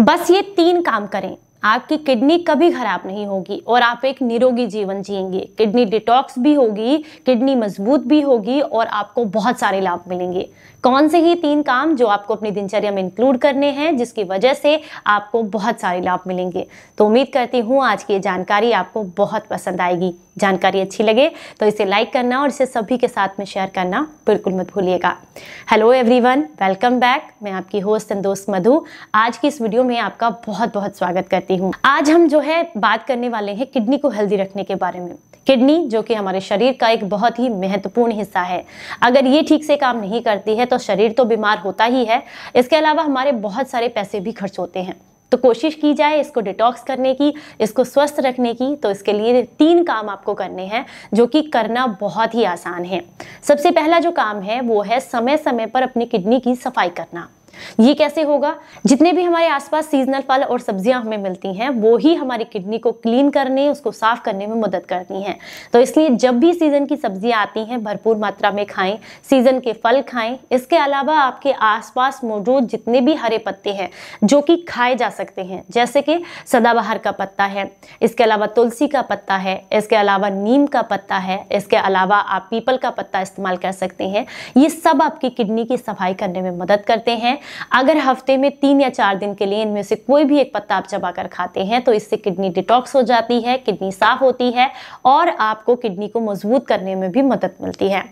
बस ये तीन काम करें आपकी किडनी कभी खराब नहीं होगी और आप एक निरोगी जीवन जिएंगे किडनी डिटॉक्स भी होगी किडनी मजबूत भी होगी और आपको बहुत सारे लाभ मिलेंगे कौन से ही तीन काम जो आपको अपनी दिनचर्या में इंक्लूड करने हैं जिसकी वजह से आपको बहुत सारे लाभ मिलेंगे तो उम्मीद करती हूँ आज की ये जानकारी आपको बहुत पसंद आएगी जानकारी अच्छी लगे तो इसे लाइक करना और इसे सभी के साथ में शेयर करना बिल्कुल मत भूलिएगा हेलो एवरीवन वेलकम बैक मैं आपकी होस्ट एंड दोस्त मधु आज की इस वीडियो में आपका बहुत बहुत स्वागत करती करती हूँ आज हम जो है बात करने वाले हैं किडनी को हेल्दी रखने के बारे में किडनी जो कि हमारे शरीर का एक बहुत ही महत्वपूर्ण हिस्सा है अगर ये ठीक से काम नहीं करती है तो शरीर तो बीमार होता ही है इसके अलावा हमारे बहुत सारे पैसे भी खर्च होते हैं तो कोशिश की जाए इसको डिटॉक्स करने की इसको स्वस्थ रखने की तो इसके लिए तीन काम आपको करने हैं जो कि करना बहुत ही आसान है सबसे पहला जो काम है वो है समय समय पर अपनी किडनी की सफाई करना ये कैसे होगा जितने भी हमारे आसपास सीजनल फल और सब्जियां हमें मिलती हैं वो ही हमारी किडनी को क्लीन करने उसको साफ करने में मदद करती हैं तो इसलिए जब भी सीज़न की सब्जियां आती हैं भरपूर मात्रा में खाएं सीज़न के फल खाएं इसके अलावा आपके आसपास मौजूद जितने भी हरे पत्ते हैं जो कि खाए जा सकते हैं जैसे कि सदाबहार का पत्ता है इसके अलावा तुलसी का पत्ता है इसके अलावा नीम का पत्ता है इसके अलावा आप पीपल का पत्ता इस्तेमाल कर सकते हैं ये सब आपकी किडनी की सफाई करने में मदद करते हैं अगर हफ्ते में तीन या चार दिन के लिए इनमें से कोई भी एक पत्ता आप चबा कर खाते हैं तो इससे किडनी डिटॉक्स हो जाती है किडनी साफ होती है और आपको किडनी को मजबूत करने में भी मदद मिलती है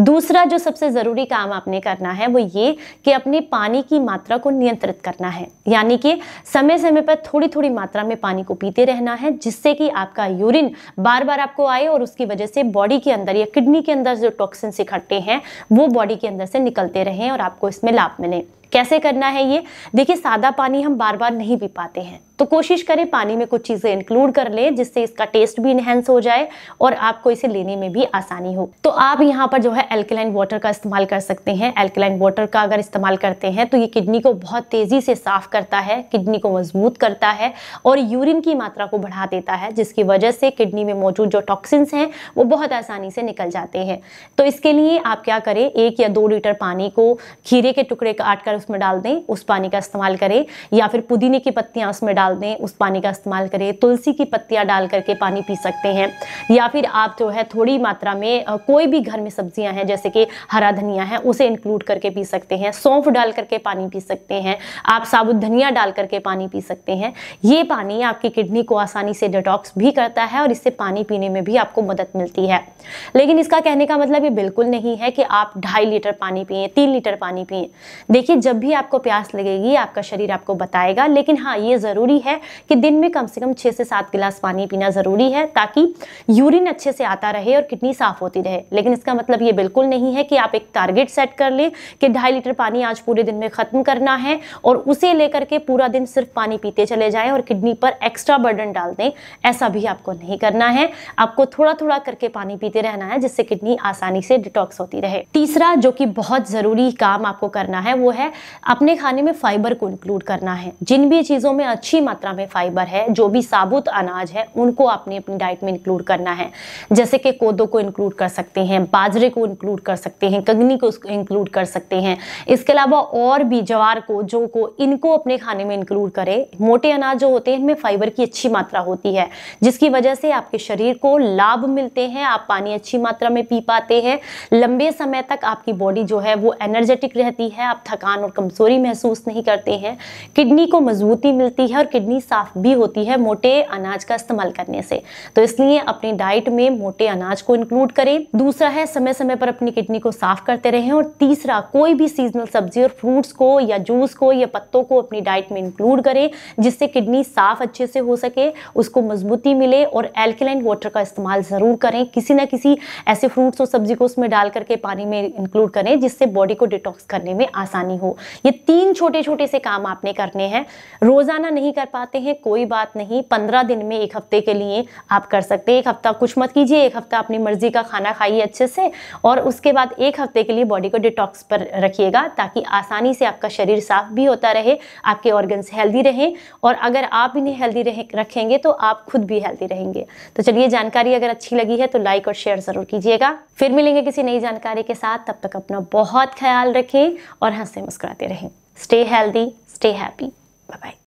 दूसरा जो सबसे ज़रूरी काम आपने करना है वो ये कि अपने पानी की मात्रा को नियंत्रित करना है यानी कि समय समय पर थोड़ी थोड़ी मात्रा में पानी को पीते रहना है जिससे कि आपका यूरिन बार बार आपको आए और उसकी वजह से बॉडी के अंदर या किडनी के अंदर जो टॉक्सिन इकट्ठे हैं वो बॉडी के अंदर से निकलते रहें और आपको इसमें लाभ मिले कैसे करना है ये देखिए सादा पानी हम बार बार नहीं पी पाते हैं तो कोशिश करें पानी में कुछ चीज़ें इंक्लूड कर लें जिससे इसका टेस्ट भी इन्हेंस हो जाए और आपको इसे लेने में भी आसानी हो तो आप यहाँ पर जो है एल्कलाइन वाटर का इस्तेमाल कर सकते हैं एल्कलाइन वाटर का अगर इस्तेमाल करते हैं तो ये किडनी को बहुत तेज़ी से साफ करता है किडनी को मजबूत करता है और यूरिन की मात्रा को बढ़ा देता है जिसकी वजह से किडनी में मौजूद जो टॉक्सिन्स हैं वो बहुत आसानी से निकल जाते हैं तो इसके लिए आप क्या करें एक या दो लीटर पानी को खीरे के टुकड़े काट कर उसमें डाल दें उस पानी का इस्तेमाल करें या फिर पुदीने की पत्तियाँ उसमें डाल डाल दें उस पानी का इस्तेमाल करें तुलसी की पत्तियां डाल करके पानी पी सकते हैं या फिर आप जो है थोड़ी मात्रा में कोई भी घर में सब्जियां हैं जैसे कि हरा धनिया है उसे इंक्लूड करके पी सकते हैं सौंफ डाल करके पानी पी सकते हैं आप साबुत धनिया डाल करके पानी पी सकते हैं ये पानी आपकी किडनी को आसानी से डिटॉक्स भी करता है और इससे पानी पीने में भी आपको मदद मिलती है लेकिन इसका कहने का मतलब ये बिल्कुल नहीं है कि आप ढाई लीटर पानी पिए तीन लीटर पानी पिए देखिए जब भी आपको प्यास लगेगी आपका शरीर आपको बताएगा लेकिन हाँ ये ज़रूरी ज़रूरी है कि दिन में कम से कम छः से सात गिलास पानी पीना ज़रूरी है ताकि यूरिन अच्छे से आता रहे और किडनी साफ़ होती रहे लेकिन इसका मतलब ये बिल्कुल नहीं है कि आप एक टारगेट सेट कर लें कि ढाई लीटर पानी आज पूरे दिन में ख़त्म करना है और उसे लेकर के पूरा दिन सिर्फ पानी पीते चले जाएं और किडनी पर एक्स्ट्रा बर्डन डाल दें ऐसा भी आपको नहीं करना है आपको थोड़ा थोड़ा करके पानी पीते रहना है जिससे किडनी आसानी से डिटॉक्स होती रहे तीसरा जो कि बहुत ज़रूरी काम आपको करना है वो है अपने खाने में फाइबर को इंक्लूड करना है जिन भी चीज़ों में अच्छी मात्रा में फाइबर है जो भी साबुत अनाज है उनको आपने अपनी डाइट में इंक्लूड करना है जैसे कि कोदो को इंक्लूड कर सकते हैं बाजरे को इंक्लूड कर सकते हैं कगनी को इंक्लूड कर सकते हैं इसके अलावा और भी जवार को जो को इनको अपने खाने में इंक्लूड करें मोटे अनाज जो होते हैं इनमें फाइबर की अच्छी मात्रा होती है जिसकी वजह से आपके शरीर को लाभ मिलते हैं आप पानी अच्छी मात्रा में पी पाते हैं लंबे समय तक आपकी बॉडी जो है वो एनर्जेटिक रहती है आप थकान और कमजोरी महसूस नहीं करते हैं किडनी को मजबूती मिलती है और किडनी साफ भी होती है मोटे अनाज का इस्तेमाल करने से तो इसलिए अपनी डाइट में मोटे अनाज को इंक्लूड करें दूसरा है समय समय पर अपनी किडनी को साफ करते रहें और तीसरा कोई भी सीजनल सब्जी और फ्रूट्स को या जूस को या पत्तों को अपनी डाइट में इंक्लूड करें जिससे किडनी साफ अच्छे से हो सके उसको मजबूती मिले और एल्किलाइन वाटर का इस्तेमाल ज़रूर करें किसी ना किसी ऐसे फ्रूट्स और सब्जी को उसमें डाल करके पानी में इंक्लूड करें जिससे बॉडी को डिटॉक्स करने में आसानी हो ये तीन छोटे छोटे से काम आपने करने हैं रोज़ाना नहीं कर कर पाते हैं कोई बात नहीं पंद्रह दिन में एक हफ्ते के लिए आप कर सकते हैं एक हफ्ता कुछ मत कीजिए एक हफ्ता अपनी मर्जी का खाना खाइए अच्छे से और उसके बाद एक हफ्ते के लिए बॉडी को डिटॉक्स पर रखिएगा ताकि आसानी से आपका शरीर साफ भी होता रहे आपके ऑर्गन्स हेल्दी रहें और अगर आप इन्हें हेल्दी रखेंगे तो आप खुद भी हेल्दी रहेंगे तो चलिए जानकारी अगर अच्छी लगी है तो लाइक और शेयर ज़रूर कीजिएगा फिर मिलेंगे किसी नई जानकारी के साथ तब तक अपना बहुत ख्याल रखें और हंसते मुस्कुराते रहें stay healthy stay happy bye bye